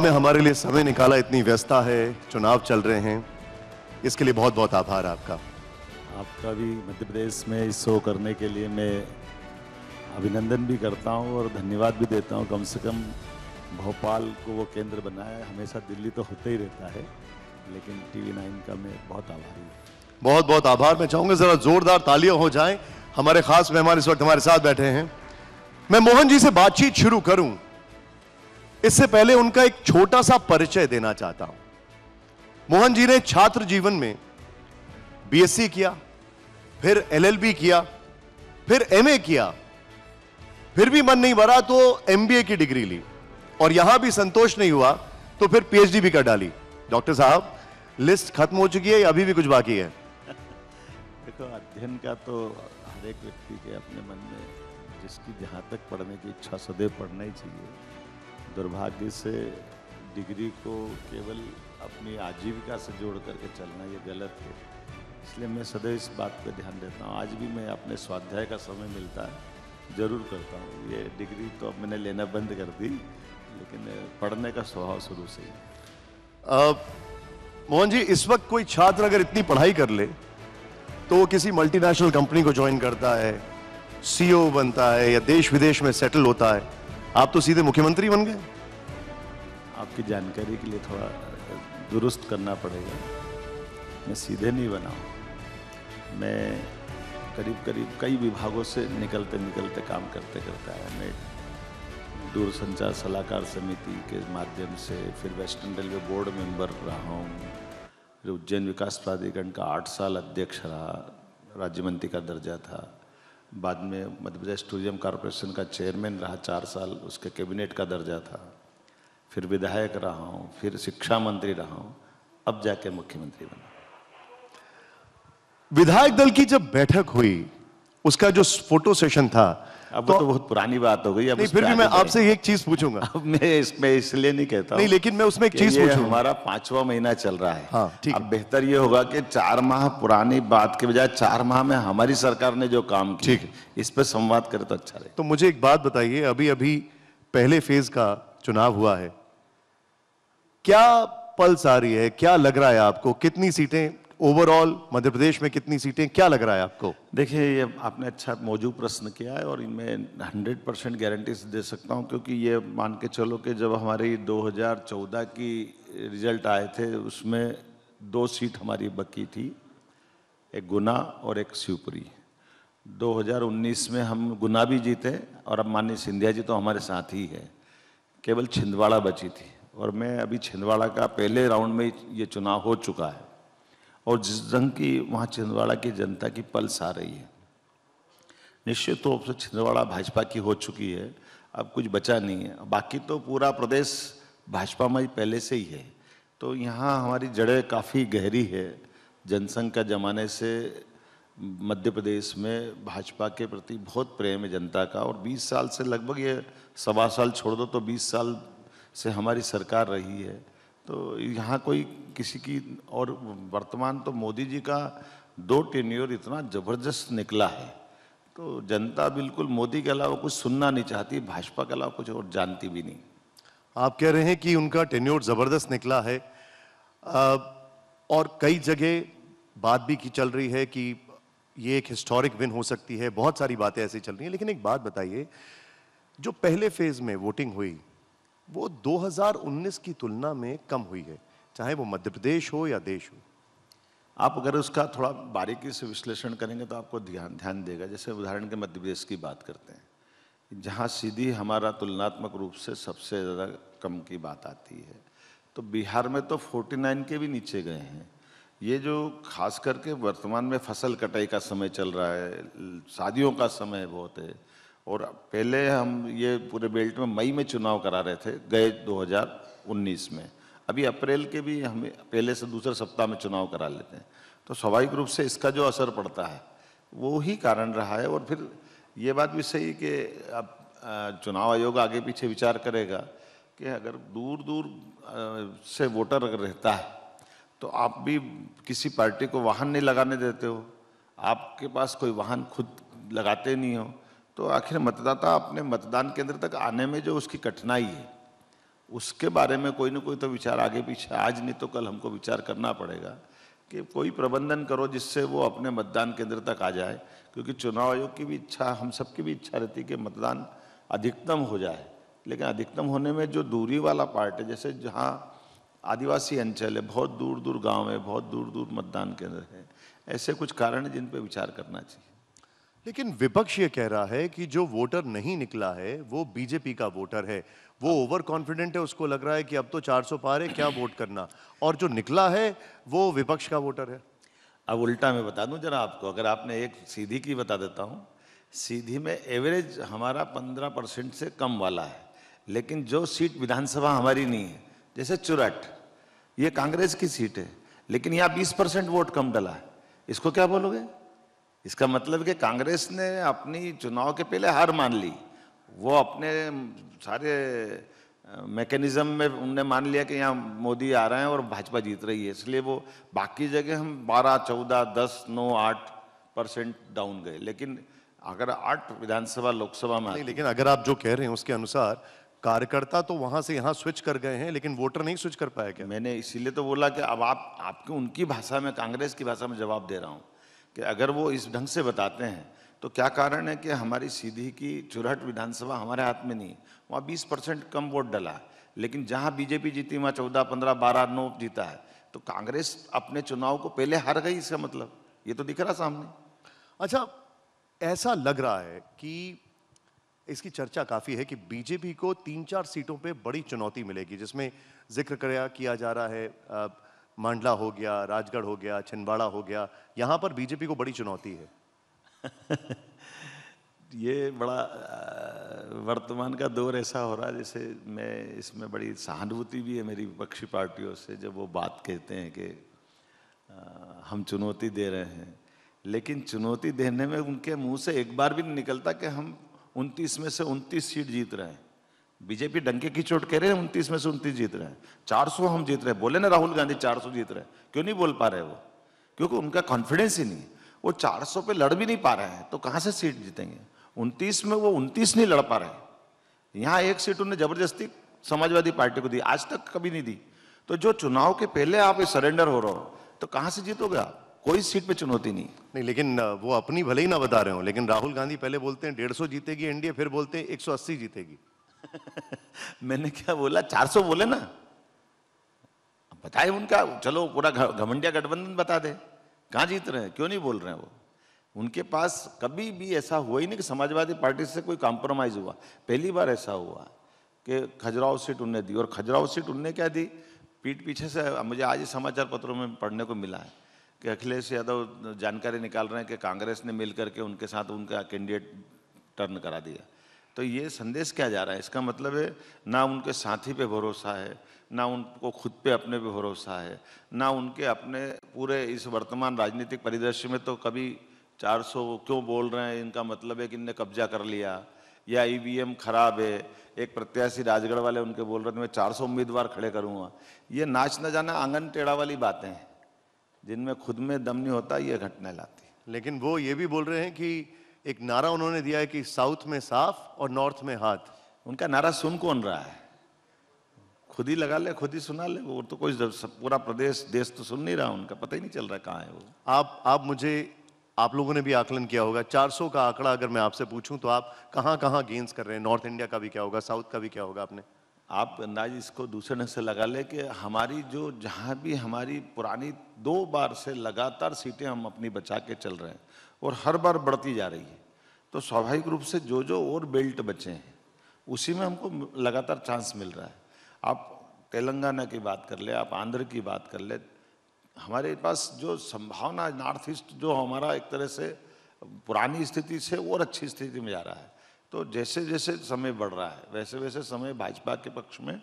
आपने हमारे लिए समय निकाला इतनी व्यस्तता है चुनाव चल रहे हैं इसके लिए बहुत बहुत आभार आपका आपका भी मध्य प्रदेश में इस शो करने के लिए मैं अभिनंदन भी करता हूँ और धन्यवाद भी देता हूं कम से कम भोपाल को वो केंद्र बनाया है हमेशा दिल्ली तो होते ही रहता है लेकिन टीवी नाइन का मैं बहुत आभारी हूँ बहुत बहुत आभार मैं चाहूँगा ज़रा ज़ोरदार तालियां हो जाएं हमारे खास मेहमान इस वक्त हमारे साथ बैठे हैं मैं मोहन जी से बातचीत शुरू करूँ इससे पहले उनका एक छोटा सा परिचय देना चाहता हूं मोहन जी ने छात्र जीवन में बीएससी किया फिर एलएलबी किया फिर एमए किया फिर भी मन नहीं भरा तो एमबीए की डिग्री ली और यहां भी संतोष नहीं हुआ तो फिर पीएचडी भी कर डाली डॉक्टर साहब लिस्ट खत्म हो चुकी है या अभी भी कुछ बाकी है देखो अध्ययन का तो हर एक व्यक्ति के अपने मन में जिसकी जहां तक पढ़ने की इच्छा सदैव पढ़ना ही चाहिए दुर्भाग्य से डिग्री को केवल अपनी आजीविका से जोड़ करके चलना ये गलत है इसलिए मैं सदैव इस बात पर ध्यान देता हूँ आज भी मैं अपने स्वाध्याय का समय मिलता है ज़रूर करता हूँ ये डिग्री तो अब मैंने लेना बंद कर दी लेकिन पढ़ने का स्वभाव शुरू से ही मोहन जी इस वक्त कोई छात्र अगर इतनी पढ़ाई कर ले तो वो किसी मल्टीनेशनल कंपनी को ज्वाइन करता है सीईओ e बनता है या देश विदेश में सेटल होता है आप तो सीधे मुख्यमंत्री बन गए आपकी जानकारी के लिए थोड़ा दुरुस्त करना पड़ेगा मैं सीधे नहीं बना मैं करीब करीब कई विभागों से निकलते निकलते काम करते करते आया मैं दूरसंचार सलाहकार समिति के माध्यम से फिर वेस्टर्न रेलवे बोर्ड मेंबर रहा हूँ फिर उज्जैन विकास प्राधिकरण का आठ साल अध्यक्ष रहा राज्य मंत्री का दर्जा था बाद में मध्य प्रदेश टूरिज्म कॉरपोरेशन का चेयरमैन रहा चार साल उसके कैबिनेट का दर्जा था फिर विधायक रहा हूँ फिर शिक्षा मंत्री रहा हूँ अब जाके मुख्यमंत्री बना विधायक दल की जब बैठक हुई उसका जो फोटो सेशन था अब तो, तो बहुत पुरानी बात हो गई अब फिर भी मैं आपसे एक चीज पूछूंगा अब मैं इसमें इसलिए नहीं कहता नहीं लेकिन मैं उसमें एक चीज पूछूंगा हमारा पांचवा महीना चल रहा है हाँ, अब बेहतर ये होगा कि चार माह पुरानी बात के बजाय चार माह में हमारी सरकार ने जो काम ठीक इस पर संवाद करे तो अच्छा रहे तो मुझे एक बात बताइए अभी अभी पहले फेज का चुनाव हुआ है क्या पल्स आ रही है क्या लग रहा है आपको कितनी सीटें ओवरऑल मध्य प्रदेश में कितनी सीटें क्या लग रहा है आपको देखिए ये आपने अच्छा मौजूद प्रश्न किया है और इनमें 100 परसेंट गारंटी दे सकता हूँ क्योंकि ये मान के चलो कि जब हमारी 2014 की रिजल्ट आए थे उसमें दो सीट हमारी बकी थी एक गुना और एक शिवपुरी 2019 में हम गुना भी जीते और अब माननीय सिंधिया जी तो हमारे साथ ही है केवल छिंदवाड़ा बची थी और मैं अभी छिंदवाड़ा का पहले राउंड में ये चुनाव हो चुका है और जिस ढंग की वहाँ छिंदवाड़ा की जनता की पल्स आ रही है निश्चित रूप से छिंदवाड़ा भाजपा की हो चुकी है अब कुछ बचा नहीं है बाकी तो पूरा प्रदेश भाजपा में पहले से ही है तो यहाँ हमारी जड़ें काफ़ी गहरी है जनसंघ का जमाने से मध्य प्रदेश में भाजपा के प्रति बहुत प्रेम है जनता का और 20 साल से लगभग ये सवा साल छोड़ दो तो 20 साल से हमारी सरकार रही है तो यहाँ कोई किसी की और वर्तमान तो मोदी जी का दो टेन्योर इतना ज़बरदस्त निकला है तो जनता बिल्कुल मोदी के अलावा कुछ सुनना नहीं चाहती भाजपा के अलावा कुछ और जानती भी नहीं आप कह रहे हैं कि उनका टेन्योर ज़बरदस्त निकला है आ, और कई जगह बात भी की चल रही है कि ये एक हिस्टोरिक विन हो सकती है बहुत सारी बातें ऐसी चल रही हैं लेकिन एक बात बताइए जो पहले फेज में वोटिंग हुई वो 2019 की तुलना में कम हुई है चाहे वो मध्य प्रदेश हो या देश हो आप अगर उसका थोड़ा बारीकी से विश्लेषण करेंगे तो आपको ध्यान ध्यान देगा जैसे उदाहरण के मध्य प्रदेश की बात करते हैं जहाँ सीधी हमारा तुलनात्मक रूप से सबसे ज़्यादा कम की बात आती है तो बिहार में तो 49 के भी नीचे गए हैं ये जो खास करके वर्तमान में फसल कटाई का समय चल रहा है शादियों का समय बहुत है और पहले हम ये पूरे बेल्ट में मई में चुनाव करा रहे थे गए 2019 में अभी अप्रैल के भी हम पहले से दूसरे सप्ताह में चुनाव करा लेते हैं तो स्वाभाविक रूप से इसका जो असर पड़ता है वो ही कारण रहा है और फिर ये बात भी सही कि अब चुनाव आयोग आगे पीछे विचार करेगा कि अगर दूर दूर से वोटर अगर रहता है तो आप भी किसी पार्टी को वाहन नहीं लगाने देते हो आपके पास कोई वाहन खुद लगाते नहीं हो तो आखिर मतदाता अपने मतदान केंद्र तक आने में जो उसकी कठिनाई है उसके बारे में कोई ना कोई तो विचार आगे पीछे आज नहीं तो कल हमको विचार करना पड़ेगा कि कोई प्रबंधन करो जिससे वो अपने मतदान केंद्र तक आ जाए क्योंकि चुनाव आयोग की भी इच्छा हम सब की भी इच्छा रहती कि मतदान अधिकतम हो जाए लेकिन अधिकतम होने में जो दूरी वाला पार्ट है जैसे जहाँ आदिवासी अंचल है बहुत दूर दूर गांव है बहुत दूर दूर मतदान केंद्र है ऐसे कुछ कारण जिन पर विचार करना चाहिए लेकिन विपक्ष ये कह रहा है कि जो वोटर नहीं निकला है वो बीजेपी का वोटर है वो ओवर कॉन्फिडेंट है उसको लग रहा है कि अब तो 400 पार है क्या वोट करना और जो निकला है वो विपक्ष का वोटर है अब उल्टा मैं बता दूं जरा आपको अगर आपने एक सीधी की बता देता हूं सीधी में एवरेज हमारा 15 परसेंट से कम वाला है लेकिन जो सीट विधानसभा हमारी नहीं है जैसे चुरट ये कांग्रेस की सीट है लेकिन यहाँ बीस परसेंट वोट कम डला है इसको क्या बोलोगे इसका मतलब कि कांग्रेस ने अपनी चुनाव के पहले हार मान ली वो अपने सारे मैकेनिज्म में उनने मान लिया कि यहाँ मोदी आ रहे हैं और भाजपा जीत रही है इसलिए वो बाकी जगह हम 12, 14, 10, 9, 8 परसेंट डाउन गए लेकिन अगर आठ विधानसभा लोकसभा में नहीं, लेकिन अगर आप जो कह रहे हैं उसके अनुसार कार्यकर्ता तो वहां से यहाँ स्विच कर गए हैं लेकिन वोटर नहीं स्विच कर पाया क्या मैंने इसीलिए तो बोला कि अब आप आपकी उनकी भाषा में कांग्रेस की भाषा में जवाब दे रहा हूँ कि अगर वो इस ढंग से बताते हैं तो क्या कारण है कि हमारी सीधी की चुरहट विधानसभा हमारे हाथ में नहीं वहाँ बीस परसेंट कम वोट डला लेकिन जहाँ बीजेपी जीती वहाँ चौदह पंद्रह बारह नौ जीता है तो कांग्रेस अपने चुनाव को पहले हार गई इसका मतलब ये तो दिख रहा सामने अच्छा ऐसा लग रहा है कि इसकी चर्चा काफ़ी है कि बीजेपी को तीन चार सीटों पे बड़ी चुनौती मिलेगी जिसमें जिक्र किया जा रहा है मांडला हो गया राजगढ़ हो गया छिंदवाड़ा हो गया यहाँ पर बीजेपी को बड़ी चुनौती है ये बड़ा वर्तमान का दौर ऐसा हो रहा है जैसे मैं इसमें बड़ी सहानुभूति भी है मेरी विपक्षी पार्टियों से जब वो बात कहते हैं कि हम चुनौती दे रहे हैं लेकिन चुनौती देने में उनके मुंह से एक बार भी नहीं निकलता कि हम उनतीस में से उनतीस सीट जीत रहे हैं बीजेपी डंके की चोट कह रहे हैं उनतीस में से उनतीस जीत रहे हैं चार सौ हम जीत रहे हैं बोले ना राहुल गांधी चार सौ जीत रहे हैं क्यों नहीं बोल पा रहे वो क्योंकि उनका कॉन्फिडेंस ही नहीं वो चार सौ पे लड़ भी नहीं पा रहे हैं तो कहाँ से सीट जीतेंगे उनतीस में वो उनतीस नहीं लड़ पा रहे यहाँ एक सीट उन्हें जबरदस्ती समाजवादी पार्टी को दी आज तक कभी नहीं दी तो जो चुनाव के पहले आप सरेंडर हो रहे हो तो कहाँ से जीतोगे आप कोई सीट पे चुनौती नहीं नहीं लेकिन वो अपनी भले ही ना बता रहे हो लेकिन राहुल गांधी पहले बोलते हैं डेढ़ सौ जीतेगी एनडीए फिर बोलते हैं एक सौ अस्सी जीतेगी मैंने क्या बोला 400 बोले ना बताए उनका चलो पूरा घमंडिया गठबंधन बता दे कहाँ जीत रहे हैं क्यों नहीं बोल रहे हैं वो उनके पास कभी भी ऐसा हुआ ही नहीं कि समाजवादी पार्टी से कोई कॉम्प्रोमाइज़ हुआ पहली बार ऐसा हुआ कि खजुराव सीट उनने दी और खजुराव सीट उनने क्या दी पीठ पीछे से मुझे आज समाचार पत्रों में पढ़ने को मिला है कि अखिलेश यादव जानकारी निकाल रहे हैं कि कांग्रेस ने मिल करके उनके साथ उनका कैंडिडेट टर्न करा दिया तो ये संदेश क्या जा रहा है इसका मतलब है ना उनके साथी पे भरोसा है ना उनको खुद पे अपने पे भरोसा है ना उनके अपने पूरे इस वर्तमान राजनीतिक परिदृश्य में तो कभी 400 क्यों बोल रहे हैं इनका मतलब है कि इनने कब्जा कर लिया या ईवीएम खराब है एक प्रत्याशी राजगढ़ वाले उनके बोल रहे थे मैं चार उम्मीदवार खड़े करूँगा ये नाच न जाना आंगन टेढ़ा वाली बातें हैं जिनमें खुद में दम नहीं होता ये घटना लाती लेकिन वो ये भी बोल रहे हैं कि एक नारा उन्होंने दिया है कि साउथ में साफ और नॉर्थ में हाथ उनका नारा सुन कौन रहा है खुद ही लगा ले खुद ही सुना ले वो तो कोई पूरा प्रदेश देश तो सुन नहीं रहा उनका पता ही नहीं चल रहा कहाँ है वो आप आप मुझे आप लोगों ने भी आकलन किया होगा 400 का आंकड़ा अगर मैं आपसे पूछूं तो आप कहाँ कहाँ गेंस कर रहे हैं नॉर्थ इंडिया का भी क्या होगा साउथ का भी क्या होगा आपने आप अंदाज इसको दूसरे ढंग से लगा ले कि हमारी जो जहाँ भी हमारी पुरानी दो बार से लगातार सीटें हम अपनी बचा के चल रहे हैं और हर बार बढ़ती जा रही है तो स्वाभाविक रूप से जो जो और बेल्ट बचे हैं उसी में हमको लगातार चांस मिल रहा है आप तेलंगाना की बात कर ले आप आंध्र की बात कर ले हमारे पास जो संभावना नॉर्थ ईस्ट जो हमारा एक तरह से पुरानी स्थिति से और अच्छी स्थिति में जा रहा है तो जैसे जैसे समय बढ़ रहा है वैसे वैसे समय भाजपा के पक्ष में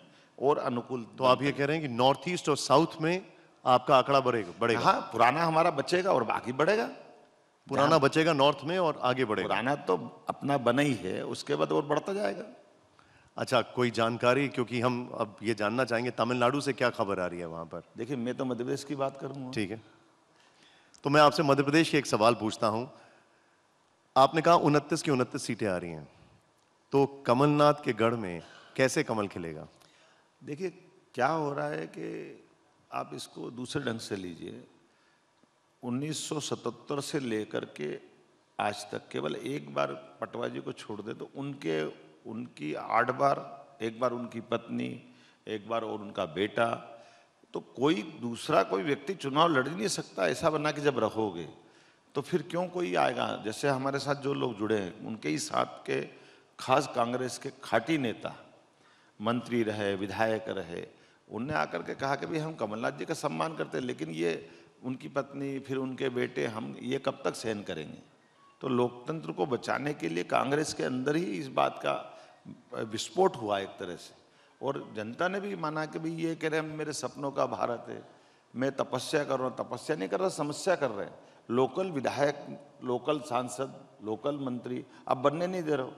और अनुकूल तो आप ये कह रहे हैं कि नॉर्थ ईस्ट और साउथ में आपका आंकड़ा बढ़ेगा बढ़ेगा हाँ पुराना हमारा बचेगा और बाकी बढ़ेगा पुराना बचेगा नॉर्थ में और आगे बढ़ेगा पुराना तो अपना बना ही है उसके बाद और बढ़ता जाएगा अच्छा कोई जानकारी क्योंकि हम अब ये जानना चाहेंगे तमिलनाडु से क्या खबर आ रही है वहां पर देखिए मैं तो मध्य प्रदेश की बात करूँगा ठीक है तो मैं आपसे मध्य प्रदेश की एक सवाल पूछता हूँ आपने कहा उनतीस की उनतीस सीटें आ रही हैं तो कमलनाथ के गढ़ में कैसे कमल खिलेगा देखिए क्या हो रहा है कि आप इसको दूसरे ढंग से लीजिए 1977 से लेकर के आज तक केवल एक बार पटवा जी को छोड़ दे तो उनके उनकी आठ बार एक बार उनकी पत्नी एक बार और उनका बेटा तो कोई दूसरा कोई व्यक्ति चुनाव लड़ नहीं सकता ऐसा बना कि जब रहोगे तो फिर क्यों कोई आएगा जैसे हमारे साथ जो लोग जुड़े हैं उनके ही साथ के खास कांग्रेस के खाटी नेता मंत्री रहे विधायक रहे उनने आकर के कहा कि भाई हम कमलनाथ जी का सम्मान करते हैं लेकिन ये उनकी पत्नी फिर उनके बेटे हम ये कब तक सहन करेंगे तो लोकतंत्र को बचाने के लिए कांग्रेस के अंदर ही इस बात का विस्फोट हुआ एक तरह से और जनता ने भी माना कि भाई ये कह रहे हम मेरे सपनों का भारत है मैं तपस्या कर रहा हूँ तपस्या नहीं कर रहा समस्या कर रहे हैं लोकल विधायक लोकल सांसद लोकल मंत्री आप बनने नहीं दे रहे हो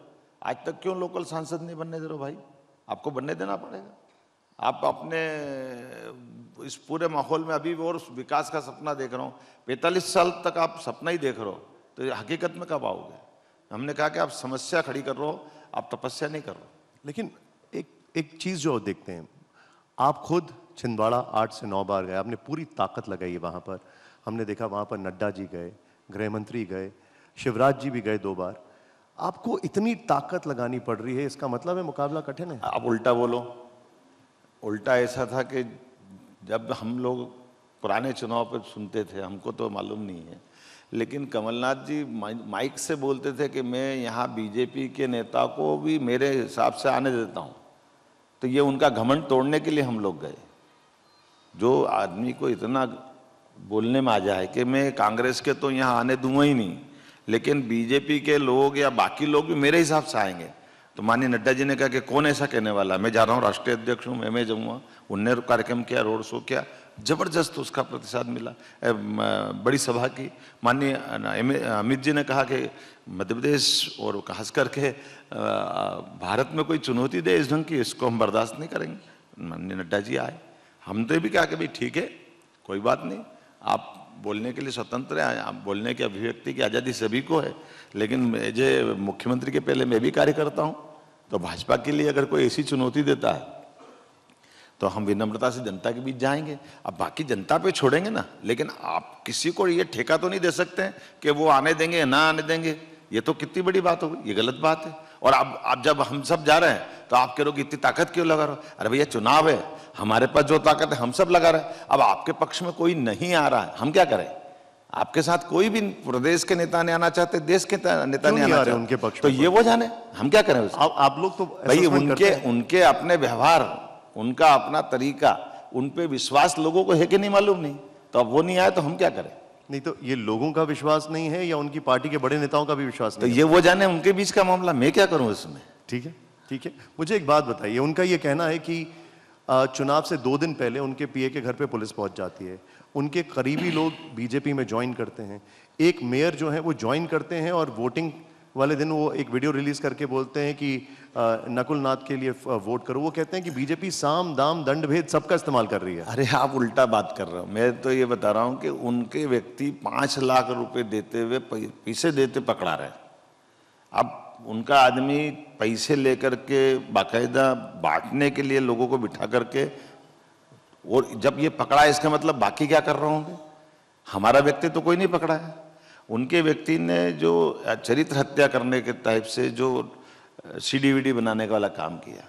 आज तक क्यों लोकल सांसद नहीं बनने दे रहे हो भाई आपको बनने देना पड़ेगा आप अपने इस पूरे माहौल में अभी और विकास का सपना देख रहा हूँ पैंतालीस साल तक आप सपना ही देख रहे हो तो हकीकत में कब आओगे हमने कहा कि आप समस्या खड़ी कर रहे हो आप तपस्या नहीं कर रहे हो लेकिन एक एक चीज़ जो देखते हैं आप खुद छिंदवाड़ा आठ से नौ बार गए आपने पूरी ताकत लगाई है वहाँ पर हमने देखा वहाँ पर नड्डा जी गए गृह मंत्री गए शिवराज जी भी गए दो बार आपको इतनी ताकत लगानी पड़ रही है इसका मतलब है मुकाबला कठिन है आप उल्टा बोलो उल्टा ऐसा था कि जब हम लोग पुराने चुनाव पर सुनते थे हमको तो मालूम नहीं है लेकिन कमलनाथ जी माइक से बोलते थे कि मैं यहाँ बीजेपी के नेता को भी मेरे हिसाब से आने देता हूँ तो ये उनका घमंड तोड़ने के लिए हम लोग गए जो आदमी को इतना बोलने में आ जाए कि मैं कांग्रेस के तो यहाँ आने दूंगा ही नहीं लेकिन बीजेपी के लोग या बाकी लोग भी मेरे हिसाब से आएंगे तो माननीय नड्डा जी ने कहा कि कौन ऐसा कहने वाला मैं जा रहा हूँ राष्ट्रीय अध्यक्ष हूँ मैं मैं जाऊँगा उनने कार्यक्रम किया रोड शो किया जबरदस्त उसका प्रतिसाद मिला बड़ी सभा की माननीय अमित जी ने कहा कि मध्य प्रदेश और खास करके भारत में कोई चुनौती दे इस ढंग की इसको हम बर्दाश्त नहीं करेंगे माननीय नड्डा जी आए हम तो भी कहा कि भाई ठीक है कोई बात नहीं आप बोलने के लिए स्वतंत्र हैं आप बोलने की अभिव्यक्ति की आज़ादी सभी को है लेकिन एज मुख्यमंत्री के पहले मैं भी कार्य करता हूँ तो भाजपा के लिए अगर कोई ऐसी चुनौती देता है तो हम विनम्रता से जनता के बीच जाएंगे अब बाकी जनता पे छोड़ेंगे ना लेकिन आप किसी को ये ठेका तो नहीं दे सकते हैं कि वो आने देंगे या ना आने देंगे ये तो कितनी बड़ी बात होगी ये गलत बात है और अब आप जब हम सब जा रहे हैं तो आप कह रहे हो इतनी ताकत क्यों लगा रहे हो अरे भैया चुनाव है हमारे पास जो ताकत है हम सब लगा रहे हैं अब आपके पक्ष में कोई नहीं आ रहा है हम क्या करें आपके साथ कोई भी प्रदेश के नेता ने आना चाहते देश के नेता ने आना चाहते उनके पक्ष तो ये वो जाने हम क्या करें उसे? आ, आप लोग तो भाई उनके उनके अपने व्यवहार उनका अपना तरीका उन पे विश्वास लोगों को है कि नहीं मालूम नहीं तो अब वो नहीं आए तो हम क्या करें नहीं तो ये लोगों का विश्वास नहीं है या उनकी पार्टी के बड़े नेताओं का भी विश्वास तो नहीं तो ये वो जाने उनके बीच का मामला मैं क्या करूं इसमें ठीक है ठीक है मुझे एक बात बताइए उनका ये कहना है कि चुनाव से दो दिन पहले उनके पीए के घर पे पुलिस पहुंच जाती है उनके करीबी लोग बीजेपी में ज्वाइन करते हैं एक मेयर जो है वो ज्वाइन करते हैं और वोटिंग वाले दिन वो एक वीडियो रिलीज करके बोलते हैं कि नकुल नाथ के लिए वोट करो वो कहते हैं कि बीजेपी साम दाम दंड भेद सबका इस्तेमाल कर रही है अरे आप उल्टा बात कर रहे हो मैं तो ये बता रहा हूँ कि उनके व्यक्ति पाँच लाख रुपए देते हुए पैसे देते पकड़ा रहे अब उनका आदमी पैसे लेकर के बाकायदा बांटने के लिए लोगों को बिठा करके वो जब ये पकड़ा है इसका मतलब बाकी क्या कर रहे होंगे हमारा व्यक्ति तो कोई नहीं पकड़ा है उनके व्यक्ति ने जो चरित्र हत्या करने के टाइप से जो सी डी बनाने वाला काम किया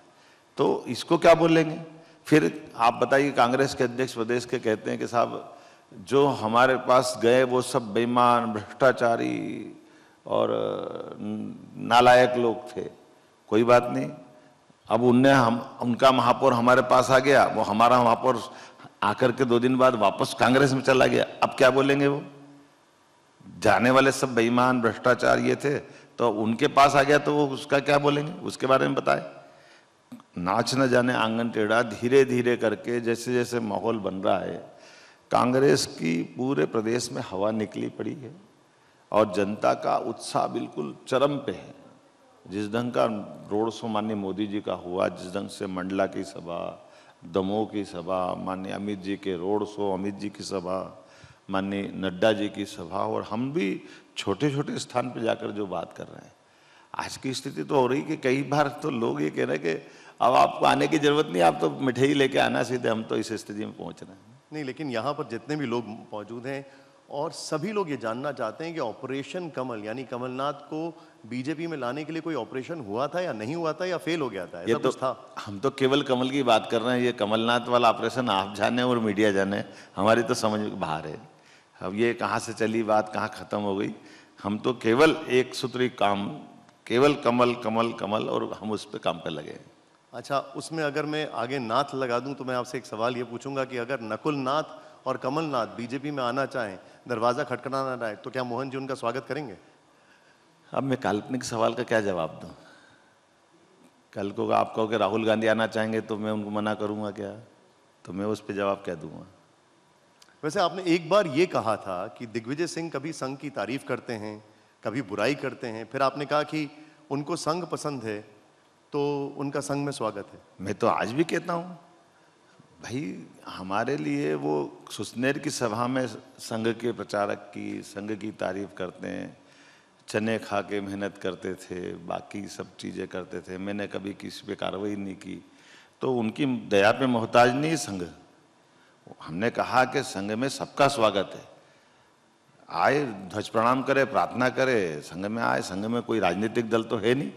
तो इसको क्या बोलेंगे फिर आप बताइए कांग्रेस के अध्यक्ष प्रदेश के कहते हैं कि साहब जो हमारे पास गए वो सब बेईमान भ्रष्टाचारी और नालायक लोग थे कोई बात नहीं अब उनने हम उनका महापौर हमारे पास आ गया वो हमारा महापौर आकर के दो दिन बाद वापस कांग्रेस में चला गया अब क्या बोलेंगे वो जाने वाले सब बेईमान भ्रष्टाचार ये थे तो उनके पास आ गया तो वो उसका क्या बोलेंगे उसके बारे में बताए नाच न जाने आंगन टेढ़ा धीरे धीरे करके जैसे जैसे माहौल बन रहा है कांग्रेस की पूरे प्रदेश में हवा निकली पड़ी है और जनता का उत्साह बिल्कुल चरम पे है जिस ढंग का रोड शो माननीय मोदी जी का हुआ जिस ढंग से मंडला की सभा दमोह की सभा माननीय अमित जी के रोड शो अमित जी की सभा माननीय नड्डा जी की सभा और हम भी छोटे छोटे स्थान पर जाकर जो बात कर रहे हैं आज की स्थिति तो हो रही कि कई बार तो लोग ये कह रहे हैं कि अब आपको आने की जरूरत नहीं आप तो मिठाई लेके आना सीधे हम तो इस स्थिति में पहुंच रहे हैं नहीं लेकिन यहाँ पर जितने भी लोग मौजूद हैं और सभी लोग ये जानना चाहते हैं कि ऑपरेशन कमल यानी कमलनाथ को बीजेपी में लाने के लिए कोई ऑपरेशन हुआ था या नहीं हुआ था या फेल हो गया था ये तो था हम तो केवल कमल की बात कर रहे हैं ये कमलनाथ वाला ऑपरेशन आप जाने और मीडिया जाने हमारी तो समझ बाहर है अब ये कहाँ से चली बात कहाँ ख़त्म हो गई हम तो केवल एक सूत्री काम केवल कमल कमल कमल और हम उस पर काम पर लगे अच्छा उसमें अगर मैं आगे नाथ लगा दूं तो मैं आपसे एक सवाल ये पूछूंगा कि अगर नकुल नाथ और कमलनाथ बीजेपी में आना चाहें दरवाज़ा खटखटाना रहे तो क्या मोहन जी उनका स्वागत करेंगे अब मैं काल्पनिक सवाल का क्या जवाब दूँ कल को आप कि राहुल गांधी आना चाहेंगे तो मैं उनको मना करूंगा क्या तो मैं उस पर जवाब क्या दूंगा वैसे आपने एक बार ये कहा था कि दिग्विजय सिंह कभी संघ की तारीफ करते हैं कभी बुराई करते हैं फिर आपने कहा कि उनको संघ पसंद है तो उनका संघ में स्वागत है मैं तो आज भी कहता हूँ भाई हमारे लिए वो सुसनेर की सभा में संघ के प्रचारक की संघ की तारीफ करते हैं चने खा के मेहनत करते थे बाकी सब चीज़ें करते थे मैंने कभी किसी पे कार्रवाई नहीं की तो उनकी दया पे मोहताज नहीं संघ हमने कहा कि संघ में सबका स्वागत है आए ध्वज प्रणाम करे प्रार्थना करे संघ में आए संघ में कोई राजनीतिक दल तो है नहीं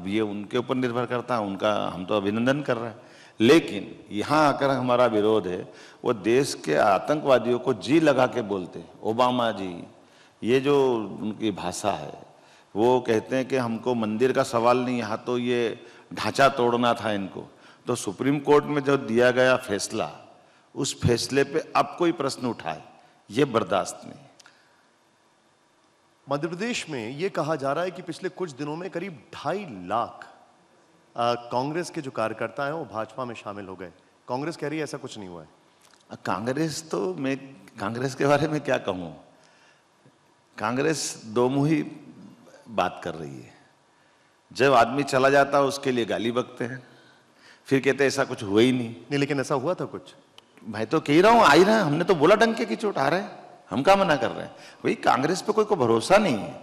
अब ये उनके ऊपर निर्भर करता है उनका हम तो अभिनंदन कर रहे हैं लेकिन यहाँ आकर हमारा विरोध है वो देश के आतंकवादियों को जी लगा के बोलते हैं ओबामा जी ये जो उनकी भाषा है वो कहते हैं कि हमको मंदिर का सवाल नहीं यहाँ तो ये ढांचा तोड़ना था इनको तो सुप्रीम कोर्ट में जो दिया गया फैसला उस फैसले पे अब कोई प्रश्न उठाए ये बर्दाश्त नहीं मध्य प्रदेश में ये कहा जा रहा है कि पिछले कुछ दिनों में करीब ढाई लाख कांग्रेस के जो कार्यकर्ता हैं वो भाजपा में शामिल हो गए कांग्रेस कह रही है ऐसा कुछ नहीं हुआ है कांग्रेस तो मैं कांग्रेस के बारे में क्या कहूँ कांग्रेस दो मुही बात कर रही है जब आदमी चला जाता है उसके लिए गाली बकते हैं फिर कहते ऐसा कुछ हुआ ही नहीं नहीं लेकिन ऐसा हुआ था कुछ मैं तो कह रहा हूँ आ ही रहा हमने तो बोला डंके की चोट आ रहे हैं हम क्या मना कर रहे हैं भाई कांग्रेस पे कोई को भरोसा नहीं है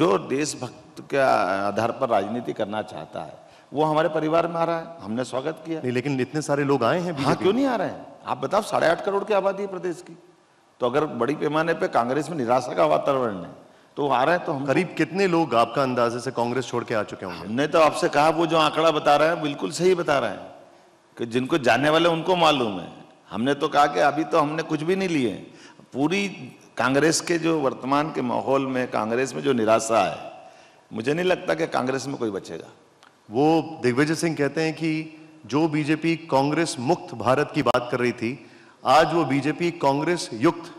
जो देशभक्त के आधार पर राजनीति करना चाहता है वो हमारे परिवार में आ रहा है हमने स्वागत किया नहीं लेकिन इतने सारे लोग आए हैं हाँ क्यों नहीं आ रहे हैं आप बताओ साढ़े आठ करोड़ की आबादी है प्रदेश की तो अगर बड़ी पैमाने पे कांग्रेस में निराशा का वातावरण है तो आ रहे हैं तो हम करीब कितने लोग आपका अंदाजे से कांग्रेस छोड़ के आ चुके होंगे हमने तो आपसे कहा वो जो आंकड़ा बता रहे हैं बिल्कुल सही बता रहे हैं कि जिनको जाने वाले उनको मालूम है हमने तो कहा कि अभी तो हमने कुछ भी नहीं लिए पूरी कांग्रेस के जो वर्तमान के माहौल में कांग्रेस में जो निराशा है मुझे नहीं लगता कि कांग्रेस में कोई बचेगा वो दिग्विजय सिंह कहते हैं कि जो बीजेपी कांग्रेस मुक्त भारत की बात कर रही थी आज वो बीजेपी कांग्रेस युक्त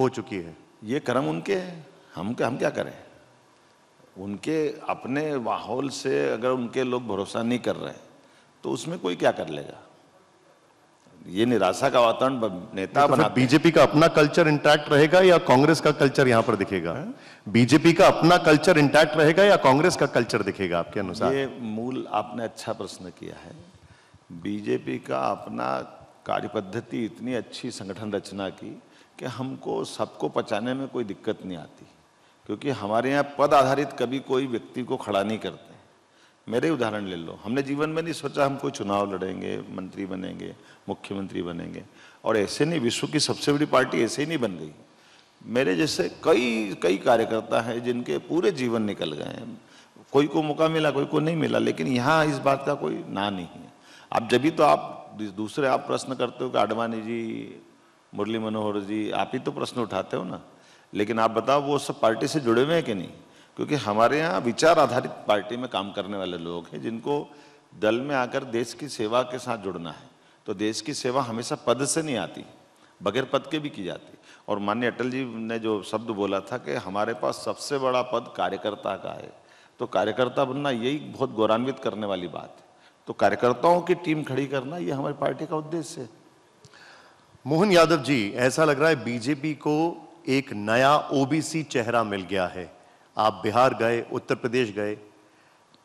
हो चुकी है ये कर्म उनके हैं हम हम क्या करें उनके अपने माहौल से अगर उनके लोग भरोसा नहीं कर रहे तो उसमें कोई क्या कर लेगा ये निराशा का वातावरण नेता तो बना बीजेपी का अपना कल्चर इंटैक्ट रहेगा या कांग्रेस का कल्चर यहाँ पर दिखेगा हाँ? बीजेपी का अपना कल्चर इंटैक्ट रहेगा या कांग्रेस का कल्चर दिखेगा आपके अनुसार ये मूल आपने अच्छा प्रश्न किया है बीजेपी का अपना कार्य पद्धति इतनी अच्छी संगठन रचना की कि हमको सबको पचाने में कोई दिक्कत नहीं आती क्योंकि हमारे यहाँ पद आधारित कभी कोई व्यक्ति को खड़ा नहीं करते मेरे उदाहरण ले लो हमने जीवन में नहीं सोचा हम कोई चुनाव लड़ेंगे मंत्री बनेंगे मुख्यमंत्री बनेंगे और ऐसे नहीं विश्व की सबसे बड़ी पार्टी ऐसे ही नहीं बन गई मेरे जैसे कई कई कार्यकर्ता हैं जिनके पूरे जीवन निकल गए हैं कोई को मौका मिला कोई को नहीं मिला लेकिन यहाँ इस बात का कोई ना नहीं है आप जब भी तो आप दूसरे आप प्रश्न करते हो कि आडवाणी जी मुरली मनोहर जी आप ही तो प्रश्न उठाते हो ना लेकिन आप बताओ वो सब पार्टी से जुड़े हुए हैं कि नहीं क्योंकि हमारे यहाँ विचार आधारित पार्टी में काम करने वाले लोग हैं जिनको दल में आकर देश की सेवा के साथ जुड़ना है तो देश की सेवा हमेशा पद से नहीं आती बगैर पद के भी की जाती और माननीय अटल जी ने जो शब्द बोला था कि हमारे पास सबसे बड़ा पद कार्यकर्ता का है तो कार्यकर्ता बनना यही बहुत गौरवान्वित करने वाली बात है तो कार्यकर्ताओं की टीम खड़ी करना ये हमारी पार्टी का उद्देश्य है मोहन यादव जी ऐसा लग रहा है बीजेपी को एक नया ओबीसी चेहरा मिल गया है आप बिहार गए उत्तर प्रदेश गए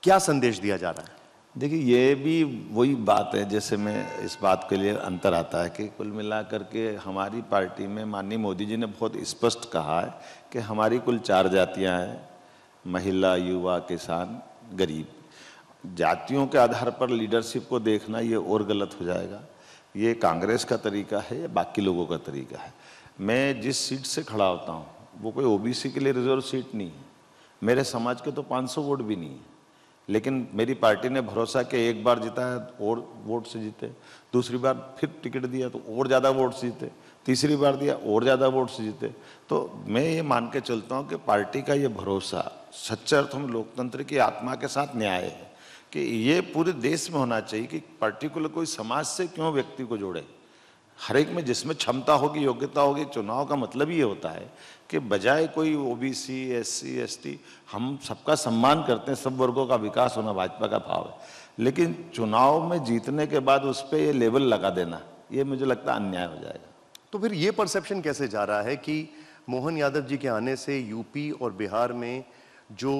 क्या संदेश दिया जा रहा है देखिए ये भी वही बात है जैसे मैं इस बात के लिए अंतर आता है कि कुल मिलाकर के हमारी पार्टी में माननीय मोदी जी ने बहुत स्पष्ट कहा है कि हमारी कुल चार जातियां हैं महिला युवा किसान गरीब जातियों के आधार पर लीडरशिप को देखना ये और गलत हो जाएगा ये कांग्रेस का तरीका है या बाकी लोगों का तरीका है मैं जिस सीट से खड़ा होता हूँ वो कोई ओबीसी के लिए रिजर्व सीट नहीं है मेरे समाज के तो 500 वोट भी नहीं है लेकिन मेरी पार्टी ने भरोसा के एक बार जीता है तो और वोट से जीते दूसरी बार फिर टिकट दिया तो और ज़्यादा वोट से जीते तीसरी बार दिया और ज़्यादा वोट से जीते तो मैं ये मान के चलता हूँ कि पार्टी का ये भरोसा सच्चे अर्थ में लोकतंत्र की आत्मा के साथ न्याय है कि ये पूरे देश में होना चाहिए कि पर्टिकुलर कोई समाज से क्यों व्यक्ति को जोड़े हर एक में जिसमें क्षमता होगी योग्यता होगी चुनाव का मतलब ये होता है कि बजाय कोई ओबीसी एससी एसटी हम सबका सम्मान करते हैं सब वर्गों का विकास होना भाजपा का भाव है लेकिन चुनाव में जीतने के बाद उस पर ये लेबल लगा देना ये मुझे लगता है अन्याय हो जाएगा तो फिर ये परसेप्शन कैसे जा रहा है कि मोहन यादव जी के आने से यूपी और बिहार में जो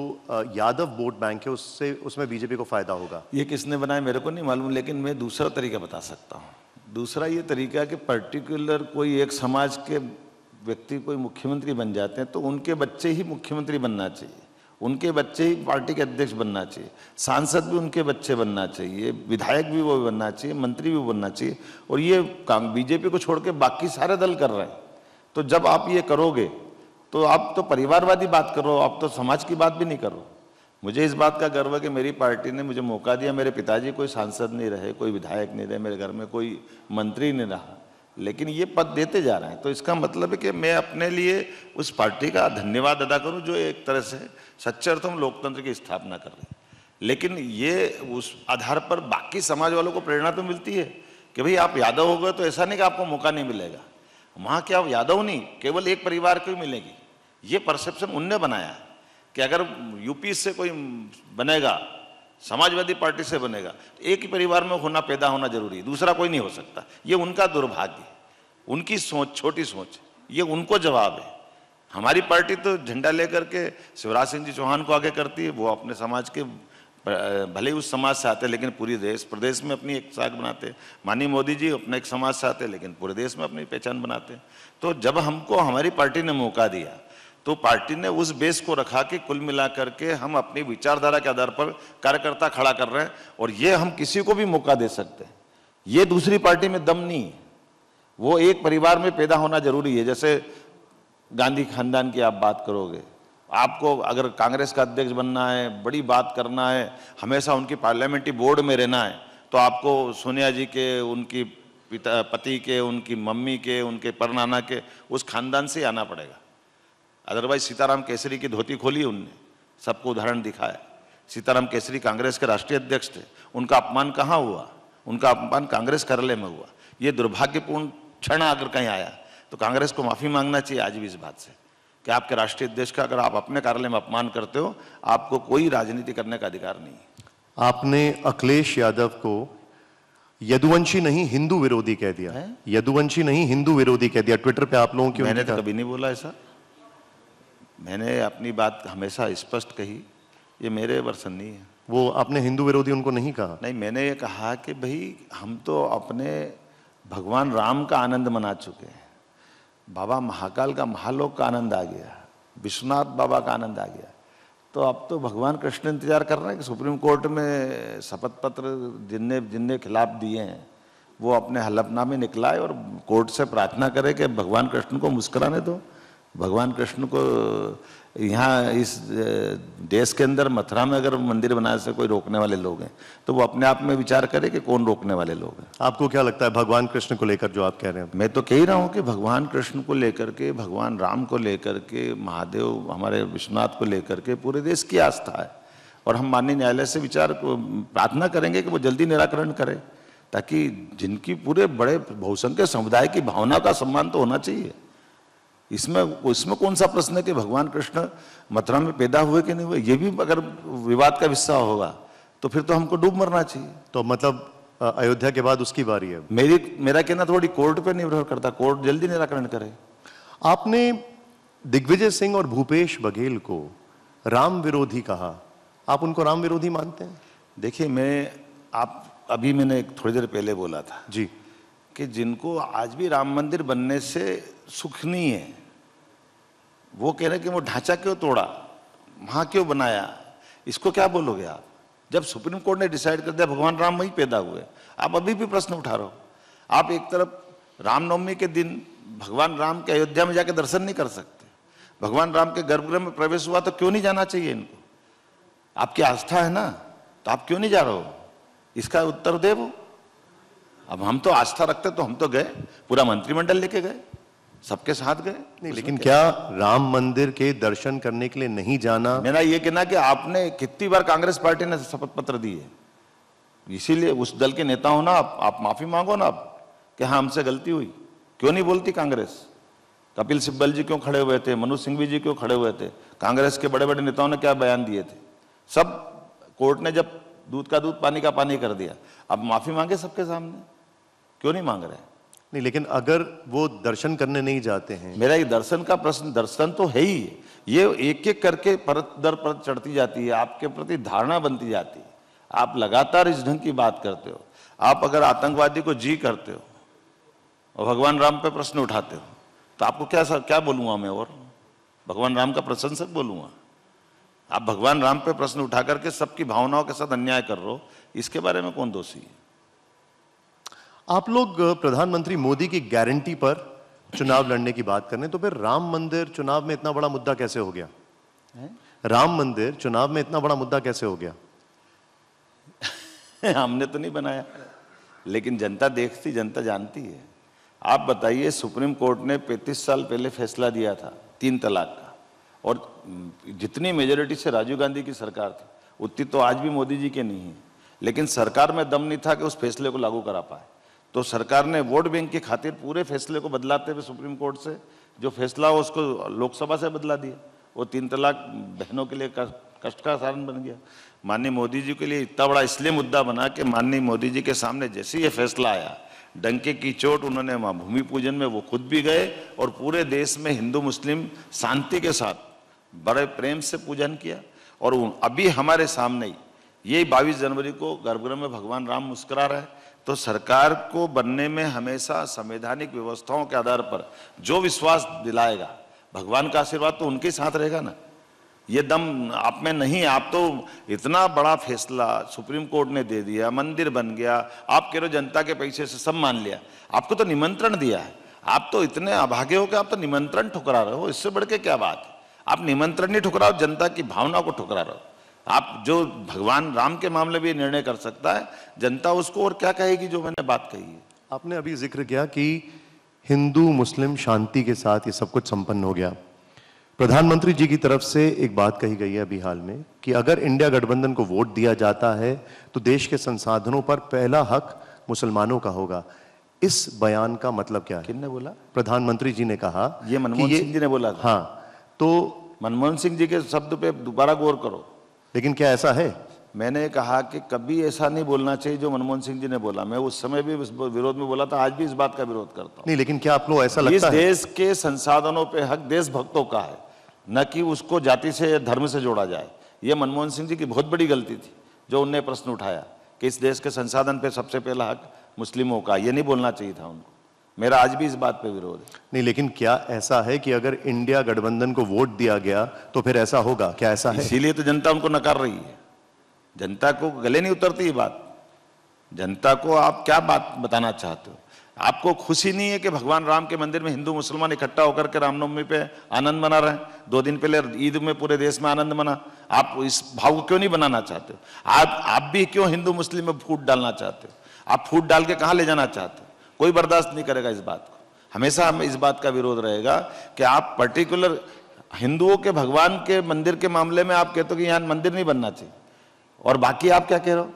यादव वोट बैंक है उससे उसमें बीजेपी को फायदा होगा ये किसने बनाया मेरे को नहीं मालूम लेकिन मैं दूसरा तरीका बता सकता हूँ दूसरा ये तरीका कि पर्टिकुलर कोई एक समाज के व्यक्ति कोई मुख्यमंत्री बन जाते हैं तो उनके बच्चे ही मुख्यमंत्री बनना चाहिए उनके बच्चे ही पार्टी के अध्यक्ष बनना चाहिए सांसद भी उनके बच्चे बनना चाहिए विधायक भी वो बनना चाहिए मंत्री भी बनना चाहिए और ये काम बीजेपी को छोड़ के बाकी सारे दल कर रहे हैं तो जब आप ये करोगे तो आप तो परिवारवादी बात करो आप तो समाज की बात भी नहीं करो मुझे इस बात का गर्व है कि मेरी पार्टी ने मुझे मौका दिया मेरे पिताजी कोई सांसद नहीं रहे कोई विधायक नहीं रहे मेरे घर में कोई मंत्री नहीं रहा लेकिन ये पद देते जा रहे हैं तो इसका मतलब है कि मैं अपने लिए उस पार्टी का धन्यवाद अदा करूं जो एक तरह से सच्चे अर्थ में लोकतंत्र की स्थापना कर रहे हैं लेकिन ये उस आधार पर बाकी समाज वालों को प्रेरणा तो मिलती है कि भाई आप यादव हो गए तो ऐसा नहीं कि आपको मौका नहीं मिलेगा वहाँ क्या यादव नहीं केवल एक परिवार को ही मिलेगी ये परसेप्शन उनने बनाया है कि अगर यूपी से कोई बनेगा समाजवादी पार्टी से बनेगा तो एक ही परिवार में होना पैदा होना जरूरी है दूसरा कोई नहीं हो सकता ये उनका दुर्भाग्य उनकी सोच छोटी सोच ये उनको जवाब है हमारी पार्टी तो झंडा लेकर के शिवराज सिंह जी चौहान को आगे करती है वो अपने समाज के भले ही उस समाज से आते लेकिन पूरी देश प्रदेश में अपनी एक साख बनाते माननीय मोदी जी अपने एक समाज से आते लेकिन पूरे देश में अपनी पहचान बनाते तो जब हमको हमारी पार्टी ने मौका दिया तो पार्टी ने उस बेस को रखा कि कुल मिलाकर के हम अपनी विचारधारा के आधार पर कार्यकर्ता खड़ा कर रहे हैं और ये हम किसी को भी मौका दे सकते हैं ये दूसरी पार्टी में दम नहीं है वो एक परिवार में पैदा होना जरूरी है जैसे गांधी खानदान की आप बात करोगे आपको अगर कांग्रेस का अध्यक्ष बनना है बड़ी बात करना है हमेशा उनकी पार्लियामेंट्री बोर्ड में रहना है तो आपको सोनिया जी के उनकी पिता पति के उनकी मम्मी के उनके परनाना के उस खानदान से आना पड़ेगा अदरवाइज सीताराम केसरी की धोती खोली उनने सबको उदाहरण दिखाया सीताराम केसरी कांग्रेस के राष्ट्रीय अध्यक्ष थे उनका अपमान कहाँ हुआ उनका अपमान कांग्रेस कार्यालय में हुआ ये दुर्भाग्यपूर्ण क्षण अगर कहीं आया तो कांग्रेस को माफ़ी मांगना चाहिए आज भी इस बात से कि आपके राष्ट्रीय अध्यक्ष का अगर आप अपने कार्यालय में अपमान करते हो आपको कोई राजनीति करने का अधिकार नहीं आपने अखिलेश यादव को यदुवंशी नहीं हिंदू विरोधी कह दिया है यदुवंशी नहीं हिंदू विरोधी कह दिया ट्विटर पे आप लोगों की मैंने कभी नहीं बोला ऐसा मैंने अपनी बात हमेशा स्पष्ट कही ये मेरे वर्सन नहीं है वो आपने हिंदू विरोधी उनको नहीं कहा नहीं मैंने ये कहा कि भाई हम तो अपने भगवान राम का आनंद मना चुके हैं बाबा महाकाल का महालोक का आनंद आ गया विश्वनाथ बाबा का आनंद आ गया तो अब तो भगवान कृष्ण इंतजार कर रहे हैं कि सुप्रीम कोर्ट में शपथ पत्र जिनने जिनने खिलाफ दिए हैं वो अपने हलफनामे निकलाए और कोर्ट से प्रार्थना करे कि भगवान कृष्ण को मुस्कराने दो तो। भगवान कृष्ण को यहाँ इस देश के अंदर मथुरा में अगर मंदिर बनाने से कोई रोकने वाले लोग हैं तो वो अपने आप में विचार करें कि कौन रोकने वाले लोग हैं आपको क्या लगता है भगवान कृष्ण को लेकर जो आप कह रहे हैं मैं तो कह ही रहा हूँ कि भगवान कृष्ण को लेकर के भगवान राम को लेकर के महादेव हमारे विश्वनाथ को लेकर के पूरे देश की आस्था है और हम माननीय न्यायालय से विचार प्रार्थना करेंगे कि वो जल्दी निराकरण करे ताकि जिनकी पूरे बड़े बहुसंख्यक समुदाय की भावना का सम्मान तो होना चाहिए इसमें इसमें कौन सा प्रश्न है कि भगवान कृष्ण मथुरा में पैदा हुए कि नहीं हुए ये भी अगर विवाद का हिस्सा होगा तो फिर तो हमको डूब मरना चाहिए तो मतलब अयोध्या के बाद उसकी बारी है मेरी मेरा कहना थोड़ी कोर्ट पर निर्भर करता कोर्ट जल्दी निराकरण करे आपने दिग्विजय सिंह और भूपेश बघेल को राम विरोधी कहा आप उनको राम विरोधी मानते हैं देखिए मैं आप अभी मैंने थोड़ी देर पहले बोला था जी कि जिनको आज भी राम मंदिर बनने से सुख नहीं है वो कह रहे कि वो ढांचा क्यों तोड़ा वहां क्यों बनाया इसको क्या बोलोगे आप जब सुप्रीम कोर्ट ने डिसाइड कर दिया भगवान राम वहीं पैदा हुए आप अभी भी प्रश्न उठा रहे हो आप एक तरफ रामनवमी के दिन भगवान राम के अयोध्या में जाके दर्शन नहीं कर सकते भगवान राम के गर्भगृह में प्रवेश हुआ तो क्यों नहीं जाना चाहिए इनको आपकी आस्था है ना तो आप क्यों नहीं जा रहे हो इसका उत्तर दे वो अब हम तो आस्था रखते तो हम तो गए पूरा मंत्रिमंडल लेके गए सबके साथ गए लेकिन क्या राम मंदिर के दर्शन करने के लिए नहीं जाना मेरा ये कहना कि आपने कितनी बार कांग्रेस पार्टी ने शपथ पत्र दिए इसीलिए उस दल के नेता हो ना आप आप माफी मांगो ना आप कि हाँ हमसे गलती हुई क्यों नहीं बोलती कांग्रेस कपिल सिब्बल जी क्यों खड़े हुए थे मनोज सिंघवी जी क्यों खड़े हुए थे कांग्रेस के बड़े बड़े नेताओं ने क्या बयान दिए थे सब कोर्ट ने जब दूध का दूध पानी का पानी कर दिया अब माफी मांगे सबके सामने क्यों नहीं मांग रहे हैं नहीं लेकिन अगर वो दर्शन करने नहीं जाते हैं मेरा ये दर्शन का प्रश्न दर्शन तो है ही ये एक एक करके परत दर परत चढ़ती जाती है आपके प्रति धारणा बनती जाती है आप लगातार इस ढंग की बात करते हो आप अगर आतंकवादी को जी करते हो और भगवान राम पे प्रश्न उठाते हो तो आपको क्या सर क्या बोलूँगा मैं और भगवान राम का प्रशंसक बोलूँगा आप भगवान राम पे प्रश्न उठा करके सबकी भावनाओं के साथ अन्याय कर रहे हो इसके बारे में कौन दोषी है आप लोग प्रधानमंत्री मोदी की गारंटी पर चुनाव लड़ने की बात करें तो फिर राम मंदिर चुनाव में इतना बड़ा मुद्दा कैसे हो गया है? राम मंदिर चुनाव में इतना बड़ा मुद्दा कैसे हो गया हमने तो नहीं बनाया लेकिन जनता देखती जनता जानती है आप बताइए सुप्रीम कोर्ट ने 35 साल पहले फैसला दिया था तीन तलाक का और जितनी मेजोरिटी से राजीव गांधी की सरकार थी उतनी तो आज भी मोदी जी के नहीं है लेकिन सरकार में दम नहीं था कि उस फैसले को लागू करा पाए तो सरकार ने वोट बैंक की खातिर पूरे फैसले को बदलाते हुए सुप्रीम कोर्ट से जो फैसला हो उसको लोकसभा से बदला दिया वो तीन तलाक बहनों के लिए कष्ट का कारण बन गया माननीय मोदी जी के लिए इतना बड़ा इसलिए मुद्दा बना कि माननीय मोदी जी के सामने जैसे ये फैसला आया डंके की चोट उन्होंने वहाँ भूमि पूजन में वो खुद भी गए और पूरे देश में हिंदू मुस्लिम शांति के साथ बड़े प्रेम से पूजन किया और अभी हमारे सामने ही यही बाईस जनवरी को गर्भगृह में भगवान राम मुस्करा रहे तो सरकार को बनने में हमेशा संवैधानिक व्यवस्थाओं के आधार पर जो विश्वास दिलाएगा भगवान का आशीर्वाद तो उनके साथ रहेगा ना ये दम आप में नहीं आप तो इतना बड़ा फैसला सुप्रीम कोर्ट ने दे दिया मंदिर बन गया आप कह रहे जनता के पैसे से सब मान लिया आपको तो निमंत्रण दिया है आप तो इतने अभागे हो कि आप तो निमंत्रण ठुकरा रहे हो इससे बढ़ के क्या बात है आप निमंत्रण नहीं ठुकराओ जनता की भावना को ठुकरा रहे हो आप जो भगवान राम के मामले में निर्णय कर सकता है जनता उसको और क्या कहेगी जो मैंने बात कही है आपने अभी जिक्र किया कि हिंदू मुस्लिम शांति के साथ ये सब कुछ संपन्न हो गया प्रधानमंत्री जी की तरफ से एक बात कही गई है अभी हाल में कि अगर इंडिया गठबंधन को वोट दिया जाता है तो देश के संसाधनों पर पहला हक मुसलमानों का होगा इस बयान का मतलब क्या है किसने बोला प्रधानमंत्री जी ने कहा ये मनमोहन सिंह जी ने बोला हाँ तो मनमोहन सिंह जी के शब्द पे दोबारा गौर करो लेकिन क्या ऐसा है मैंने कहा कि कभी ऐसा नहीं बोलना चाहिए जो मनमोहन सिंह जी ने बोला मैं उस समय भी विरोध में बोला था आज भी इस बात का विरोध करता हूँ नहीं लेकिन क्या आप लोग ऐसा लगता इस है? देश के संसाधनों पे हक देश भक्तों का है न कि उसको जाति से या धर्म से जोड़ा जाए ये मनमोहन सिंह जी की बहुत बड़ी गलती थी जो उनने प्रश्न उठाया कि इस देश के संसाधन पे सबसे पहला हक मुस्लिमों का ये नहीं बोलना चाहिए था उनको मेरा आज भी इस बात पे विरोध है नहीं लेकिन क्या ऐसा है कि अगर इंडिया गठबंधन को वोट दिया गया तो फिर ऐसा होगा क्या ऐसा है इसीलिए तो जनता उनको नकार रही है जनता को गले नहीं उतरती ये बात जनता को आप क्या बात बताना चाहते हो आपको खुशी नहीं है कि भगवान राम के मंदिर में हिंदू मुसलमान इकट्ठा होकर के रामनवमी पे आनंद मना रहे हैं दो दिन पहले ईद में पूरे देश में आनंद मना आप इस भाव को क्यों नहीं बनाना चाहते हो आप आप भी क्यों हिंदू मुस्लिम में फूट डालना चाहते हो आप फूट डाल के कहाँ ले जाना चाहते हो कोई बर्दाश्त नहीं करेगा इस बात को हमेशा हम इस बात का विरोध रहेगा कि आप पर्टिकुलर हिंदुओं के भगवान के मंदिर के मामले में आप कहते हो कि यहाँ मंदिर नहीं बनना चाहिए और बाकी आप क्या कह रहे हो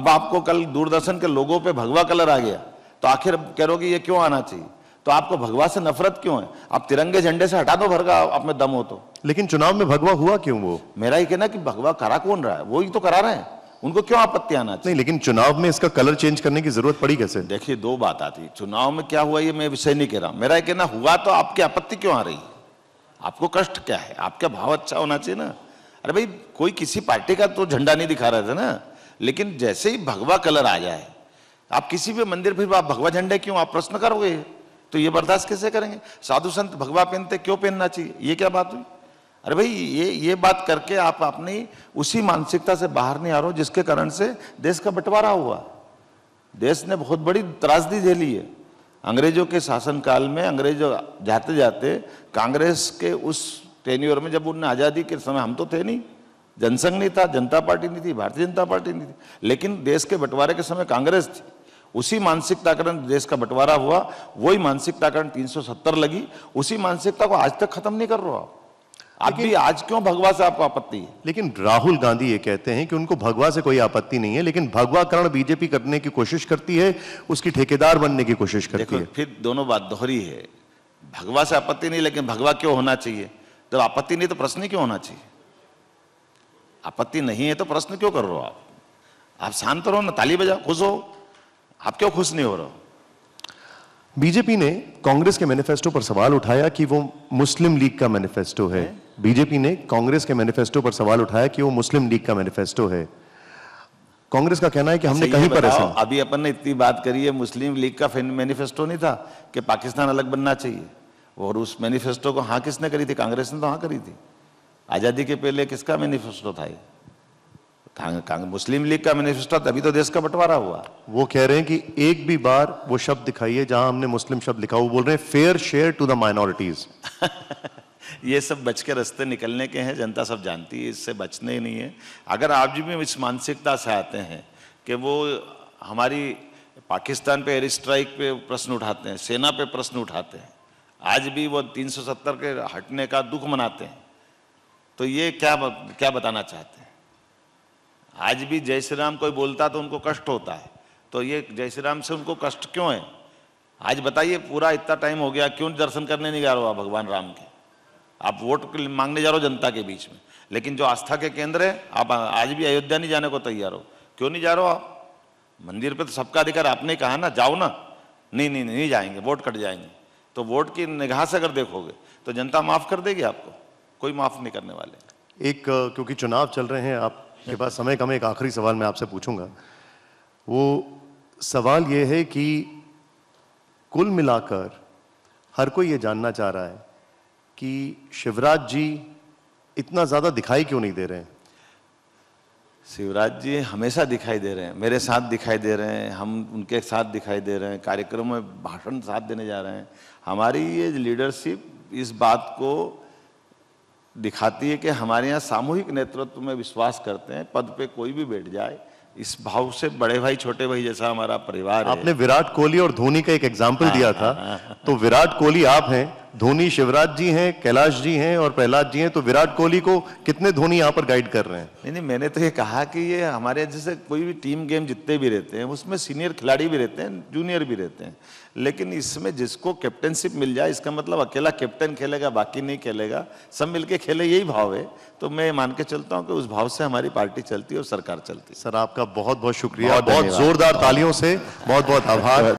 अब आपको कल दूरदर्शन के लोगों पे भगवा कलर आ गया तो आखिर कह रहे हो कि ये क्यों आना चाहिए तो आपको भगवा से नफरत क्यों है आप तिरंगे झंडे से हटा दो भरगा आप में दम हो तो लेकिन चुनाव में भगवा हुआ क्यों वो मेरा ही कहना कि भगवा करा कौन रहा है वो ही तो करा रहे हैं उनको क्यों आपत्ति आना चाहिए नहीं लेकिन चुनाव में इसका कलर चेंज करने की जरूरत पड़ी कैसे देखिए दो बात आती चुनाव में क्या हुआ ये मैं विषय नहीं कह रहा हूं मेरा कहना हुआ तो आपकी आपत्ति क्यों आ रही है आपको कष्ट क्या है आपका भाव अच्छा होना चाहिए ना अरे भाई कोई किसी पार्टी का तो झंडा नहीं दिखा रहा था ना लेकिन जैसे ही भगवा कलर आ जाए आप किसी भी मंदिर फिर आप भगवा झंडे क्यों आप प्रश्न करोगे तो ये बर्दाश्त कैसे करेंगे साधु संत भगवा पहनते क्यों पहनना चाहिए ये क्या बात हुई अरे भाई ये ये बात करके आप अपनी उसी मानसिकता से बाहर नहीं आ रहे हो जिसके कारण से देश का बंटवारा हुआ देश ने बहुत बड़ी त्रासदी झेली है अंग्रेजों के शासनकाल में अंग्रेजों जाते जाते कांग्रेस के उस टेन्योर में जब उनने आज़ादी के समय हम तो थे नहीं जनसंघ नहीं था जनता पार्टी नहीं थी भारतीय जनता पार्टी नहीं थी लेकिन देश के बंटवारे के समय कांग्रेस थी उसी मानसिकता कारण देश का बंटवारा हुआ वही मानसिकता कारण 370 लगी उसी मानसिकता को आज तक खत्म नहीं कर रहा आप भी आज क्यों भगवा से आपको आपत्ति है लेकिन राहुल गांधी ये कहते हैं कि उनको भगवा से कोई आपत्ति नहीं है लेकिन भगवाकरण बीजेपी करने की कोशिश करती है उसकी ठेकेदार बनने की कोशिश करती है फिर दोनों बात दोहरी है भगवा से आपत्ति नहीं लेकिन भगवा क्यों होना चाहिए जब आपत्ति नहीं तो प्रश्न क्यों होना चाहिए आपत्ति नहीं है तो प्रश्न क्यों कर रहे हो आप आप शांत रहो ना ताली बजाओ खुश हो आप क्यों खुश नहीं हो रहे हो बीजेपी ने कांग्रेस के मैनिफेस्टो पर सवाल उठाया कि वो मुस्लिम लीग का मैनिफेस्टो है? है? बीजेपी ने कांग्रेस के मैनिफेस्टो पर सवाल उठाया कि वो मुस्लिम लीग का मैनिफेस्टो है कांग्रेस का कहना है कि अच्छा, हमने कहीं पर ऐसा अभी अपन ने इतनी बात करी है मुस्लिम लीग का मैनिफेस्टो नहीं था कि पाकिस्तान अलग बनना चाहिए और उस मैनिफेस्टो को हाँ किसने करी थी कांग्रेस ने तो हाँ करी थी आज़ादी के पहले किसका मैनिफेस्टो था ये मुस्लिम लीग का मैनिफेस्टो तभी तो देश का बंटवारा हुआ वो कह रहे हैं कि एक भी बार वो शब्द दिखाइए जहां हमने मुस्लिम शब्द लिखा वो बोल रहे हैं fair share to the minorities ये सब बच के रास्ते निकलने के हैं जनता सब जानती है इससे बचने ही नहीं है अगर आप जी भी इस मानसिकता से आते हैं कि वो हमारी पाकिस्तान पे एयर स्ट्राइक पे प्रश्न उठाते हैं सेना पे प्रश्न उठाते हैं आज भी वो 370 के हटने का दुख मनाते हैं तो ये क्या क्या बताना चाहते हैं आज भी जय श्री राम कोई बोलता तो उनको कष्ट होता है तो ये जय श्री राम से उनको कष्ट क्यों है आज बताइए पूरा इतना टाइम हो गया क्यों दर्शन करने नहीं जा रहा भगवान राम के आप वोट मांगने जा रहे हो जनता के बीच में लेकिन जो आस्था के केंद्र है आप आज भी अयोध्या नहीं जाने को तैयार हो क्यों नहीं जा रहे हो आप मंदिर पे तो सबका अधिकार आपने कहा ना जाओ ना नहीं नहीं नहीं जाएंगे वोट कट जाएंगे तो वोट की निगाह से अगर देखोगे तो जनता माफ़ कर देगी आपको कोई माफ़ नहीं करने वाले एक क्योंकि चुनाव चल रहे हैं आपके पास समय कम एक आखिरी सवाल मैं आपसे पूछूंगा वो सवाल ये है कि कुल मिलाकर हर कोई ये जानना चाह रहा है कि शिवराज जी इतना ज़्यादा दिखाई क्यों नहीं दे रहे हैं शिवराज जी हमेशा दिखाई दे रहे हैं मेरे साथ दिखाई दे रहे हैं हम उनके साथ दिखाई दे रहे हैं कार्यक्रम में भाषण साथ देने जा रहे हैं हमारी ये लीडरशिप इस बात को दिखाती है कि हमारे यहाँ सामूहिक नेतृत्व में विश्वास करते हैं पद पे कोई भी बैठ जाए इस भाव से बड़े भाई छोटे भाई जैसा हमारा परिवार आपने विराट कोहली और धोनी का एक एग्जाम्पल दिया था तो विराट कोहली आप हैं धोनी शिवराज जी हैं कैलाश जी हैं और प्रहलाद जी हैं तो विराट कोहली को कितने धोनी यहाँ पर गाइड कर रहे हैं नहीं नहीं मैंने तो ये कहा कि ये हमारे जैसे कोई भी टीम गेम जितने भी रहते हैं उसमें सीनियर खिलाड़ी भी रहते हैं जूनियर भी रहते हैं लेकिन इसमें जिसको कैप्टनशिप मिल जाए इसका मतलब अकेला कैप्टन खेलेगा बाकी नहीं खेलेगा सब मिलके खेले यही भाव है तो मैं मान के चलता हूँ कि उस भाव से हमारी पार्टी चलती है और सरकार चलती है सर आपका बहुत बहुत शुक्रिया बहुत, बहुत जोरदार तालियों से बहुत बहुत आभार